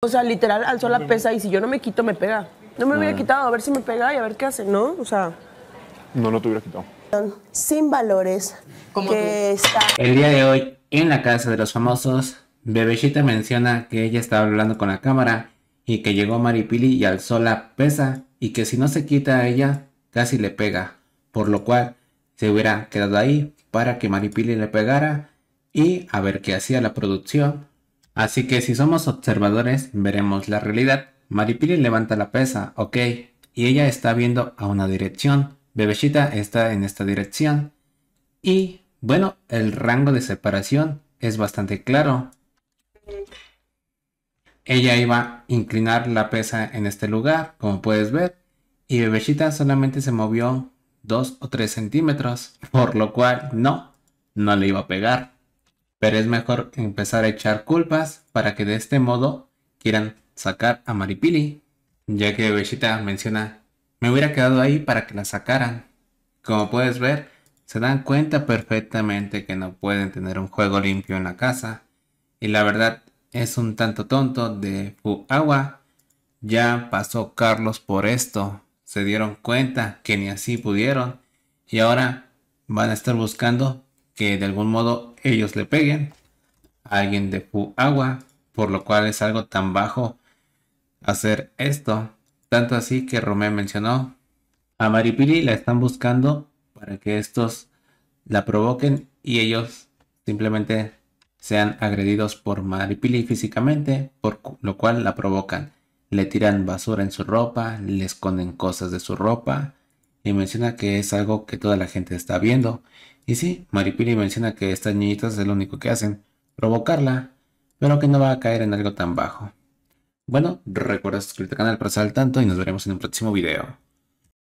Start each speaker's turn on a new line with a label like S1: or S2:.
S1: O sea, literal, alzó la pesa y si yo no me quito, me pega. No me hubiera quitado, a ver si me pega y a ver qué hace, ¿no? O sea... No, no te hubiera quitado. Sin valores, Como que está... El día de hoy, en la casa de los famosos, Bebellita menciona que ella estaba hablando con la cámara y que llegó Maripili y alzó la pesa y que si no se quita a ella, casi le pega, por lo cual se hubiera quedado ahí para que Maripili le pegara y a ver qué hacía la producción Así que si somos observadores, veremos la realidad. Maripili levanta la pesa, ok, y ella está viendo a una dirección. Bebecita está en esta dirección. Y bueno, el rango de separación es bastante claro. Ella iba a inclinar la pesa en este lugar, como puedes ver, y Bebecita solamente se movió 2 o 3 centímetros, por lo cual no, no le iba a pegar pero es mejor empezar a echar culpas para que de este modo quieran sacar a Maripili, ya que Bellita menciona, me hubiera quedado ahí para que la sacaran. Como puedes ver, se dan cuenta perfectamente que no pueden tener un juego limpio en la casa, y la verdad es un tanto tonto de Agua. Ya pasó Carlos por esto, se dieron cuenta que ni así pudieron, y ahora van a estar buscando que de algún modo ellos le peguen a alguien de Fu Agua, por lo cual es algo tan bajo hacer esto. Tanto así que Romé mencionó a Maripili la están buscando para que estos la provoquen y ellos simplemente sean agredidos por Maripili físicamente, por lo cual la provocan. Le tiran basura en su ropa, le esconden cosas de su ropa y menciona que es algo que toda la gente está viendo y sí, Maripili menciona que estas niñitas es lo único que hacen, provocarla, pero que no va a caer en algo tan bajo. Bueno, recuerda suscribirte al canal para estar al tanto y nos veremos en un próximo video.